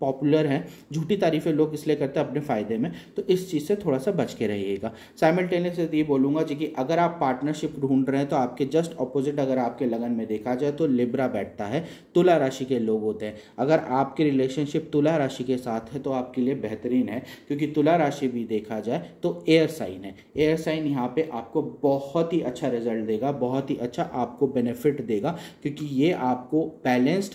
popular हैं झूठी तारीफें लोग इसलिए करते हैं अपने फ़ायदे में तो इस चीज़ से थोड़ा सा बच के रहिएगा साइमल्टेनियस ये बोलूँगा जी कि अगर आप पार्टनरशिप ढूंढ रहे हैं तो आपके जस्ट अपोजिट अगर आपके लगन में देखा जाए तो लिब्रा बैठता है तुला राशि के लोग होते हैं अगर आपकी रिलेशनशिप तुला राशि के साथ है तो आपके लिए बेहतरीन है क्योंकि तुला राशि भी देखा जाए तो एयर साइन है एयर साइन यहाँ पर आपको बहुत ही अच्छा रिजल्ट देगा बहुत ही अच्छा आपको बेनिफिट देगा क्योंकि ये आपको बैलेंस्ड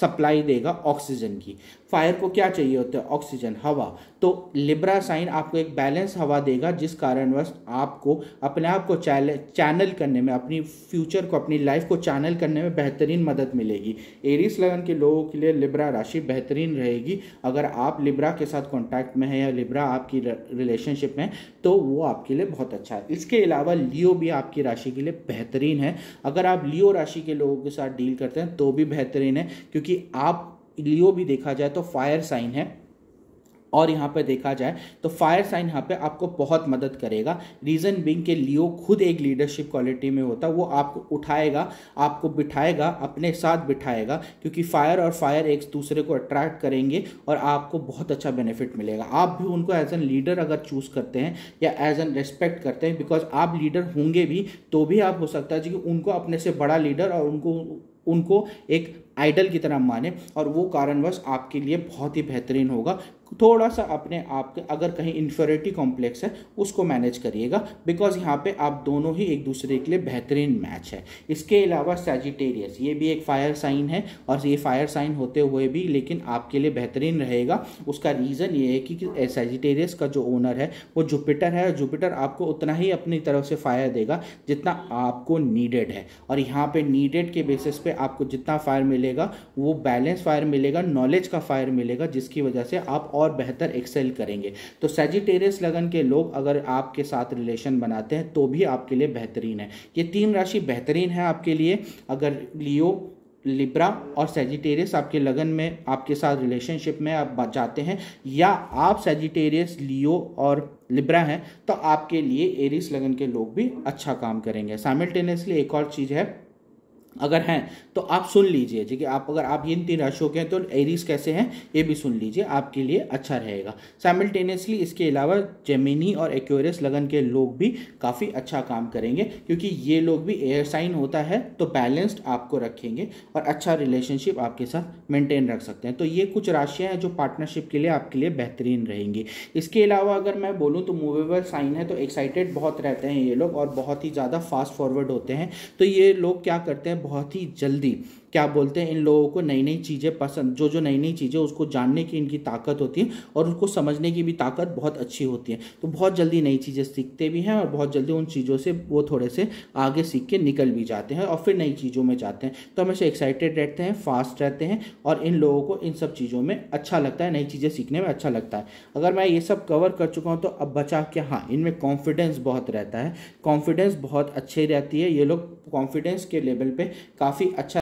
सप्लाई देगा ऑक्सीजन की फायर को क्या चाहिए होता है ऑक्सीजन हवा तो लिब्रा साइन आपको एक बैलेंस हवा देगा जिस कारणवश आपको अपने आप को चैनल करने में अपनी फ्यूचर को अपनी लाइफ को चैनल करने में बेहतरीन मदद मिलेगी एरिस लगन के लोगों के लिए लिब्रा राशि बेहतरीन रहेगी अगर आप लिब्रा के साथ कॉन्टैक्ट में है या लिब्रा आपकी रिलेशनशिप में तो वो आपके लिए बहुत अच्छा है इसके अलावा लियो भी आपकी राशि के लिए बेहतरीन है अगर आप लियो राशि के लोगों के साथ डील करते हैं तो भी बेहतरीन है क्योंकि क्योंकि आप लियो भी देखा जाए तो फायर साइन है और यहाँ पर देखा जाए तो फायर साइन यहाँ पे आपको बहुत मदद करेगा रीज़न बिंग के लियो खुद एक लीडरशिप क्वालिटी में होता है वो आपको उठाएगा आपको बिठाएगा अपने साथ बिठाएगा क्योंकि फायर और फायर एक दूसरे को अट्रैक्ट करेंगे और आपको बहुत अच्छा बेनिफिट मिलेगा आप भी उनको एज एन लीडर अगर चूज़ करते हैं या एज एन रेस्पेक्ट करते हैं बिकॉज आप लीडर होंगे भी तो भी आप हो सकता है कि उनको अपने से बड़ा लीडर और उनको उनको एक आइडल की तरह माने और वो कारणवश आपके लिए बहुत ही बेहतरीन होगा थोड़ा सा अपने आप के अगर कहीं इन्फेरिटी कॉम्प्लेक्स है उसको मैनेज करिएगा बिकॉज यहाँ पे आप दोनों ही एक दूसरे के लिए बेहतरीन मैच है इसके अलावा सेजिटेरियस ये भी एक फायर साइन है और ये फायर साइन होते हुए भी लेकिन आपके लिए बेहतरीन रहेगा उसका रीज़न ये है कि सेजिटेरियस का जो ओनर है वो जुपिटर है और जुपिटर आपको उतना ही अपनी तरफ से फायर देगा जितना आपको नीडेड है और यहाँ पर नीडेड के बेसिस पे आपको जितना फायर मिलेगा वो बैलेंस फायर मिलेगा नॉलेज का फायर मिलेगा जिसकी वजह से आप और बेहतर एक्सेल करेंगे तो सेजिटेरियस लगन के लोग अगर आपके साथ रिलेशन बनाते हैं तो भी आपके लिए बेहतरीन है ये तीन राशि बेहतरीन है आपके लिए अगर लियो लिब्रा और सेजिटेरियस आपके लगन में आपके साथ रिलेशनशिप में आप बचाते हैं या आप सेजिटेरियस लियो और लिब्रा हैं तो आपके लिए एरिस लगन के लोग भी अच्छा काम करेंगे साइमल्टेनियसली एक और चीज़ है अगर हैं तो आप सुन लीजिए ठीक है आप अगर आप इन तीन राशियों के हैं तो एरीज कैसे हैं ये भी सुन लीजिए आपके लिए अच्छा रहेगा साइमल्टेनियसली इसके अलावा जेमिनी और एक्योरियस लगन के लोग भी काफ़ी अच्छा काम करेंगे क्योंकि ये लोग भी एयर साइन होता है तो बैलेंस्ड आपको रखेंगे और अच्छा रिलेशनशिप आपके साथ मेंटेन रख सकते हैं तो ये कुछ राशियाँ हैं जो पार्टनरशिप के लिए आपके लिए बेहतरीन रहेंगी इसके अलावा अगर मैं बोलूँ तो मूवेबल साइन है तो एक्साइटेड बहुत रहते हैं ये लोग और बहुत ही ज़्यादा फास्ट फॉरवर्ड होते हैं तो ये लोग क्या करते हैं बहुत ही जल्दी क्या बोलते हैं इन लोगों को नई नई चीज़ें पसंद जो जो नई नई चीज़ें उसको जानने की इनकी ताकत होती है और उनको समझने की भी ताकत बहुत अच्छी होती है तो बहुत जल्दी नई चीज़ें सीखते भी हैं और बहुत जल्दी उन चीज़ों से वो थोड़े से आगे सीख के निकल भी जाते हैं और फिर नई चीज़ों में जाते हैं तो हमेशा एक्साइटेड रहते हैं फास्ट रहते हैं और इन लोगों को इन सब चीज़ों में अच्छा लगता है नई चीज़ें सीखने में अच्छा लगता है अगर मैं ये सब कवर कर चुका हूँ तो अब बचा क्या हाँ इनमें कॉन्फिडेंस बहुत रहता है कॉन्फिडेंस बहुत अच्छी रहती है ये लोग कॉन्फिडेंस के लेवल पे काफ़ी अच्छा